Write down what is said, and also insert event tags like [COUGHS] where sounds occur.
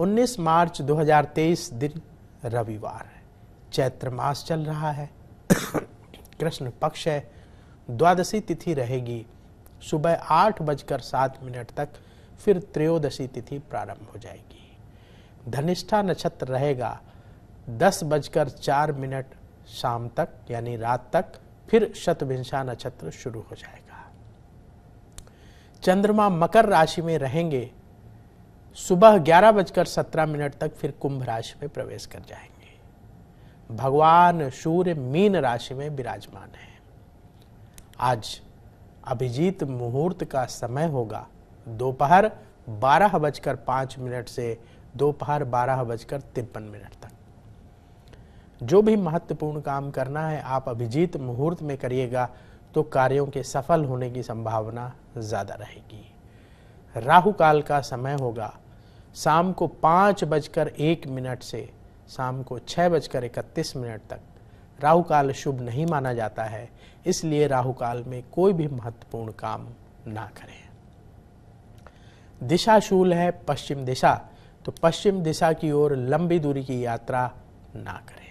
19 मार्च 2023 दिन रविवार है चैत्र मास चल रहा है [COUGHS] कृष्ण पक्ष है द्वादशी तिथि रहेगी सुबह आठ बजकर सात मिनट तक फिर त्रयोदशी तिथि प्रारंभ हो जाएगी धनिष्ठा नक्षत्र रहेगा दस बजकर चार मिनट शाम तक यानी रात तक फिर शतभिंशा नक्षत्र शुरू हो जाएगा चंद्रमा मकर राशि में रहेंगे सुबह ग्यारह बजकर सत्रह मिनट तक फिर कुंभ राशि में प्रवेश कर जाएंगे भगवान सूर्य मीन राशि में विराजमान है आज अभिजीत मुहूर्त का समय होगा दोपहर बारह बजकर पांच मिनट से दोपहर बारह बजकर तिरपन मिनट तक जो भी महत्वपूर्ण काम करना है आप अभिजीत मुहूर्त में करिएगा तो कार्यों के सफल होने की संभावना ज़्यादा रहेगी राहु काल का समय होगा शाम को पाँच बजकर एक मिनट से शाम को छः बजकर इकतीस मिनट तक राहु काल शुभ नहीं माना जाता है इसलिए राहु काल में कोई भी महत्वपूर्ण काम ना करें दिशा शूल है पश्चिम दिशा तो पश्चिम दिशा की ओर लंबी दूरी की यात्रा ना करें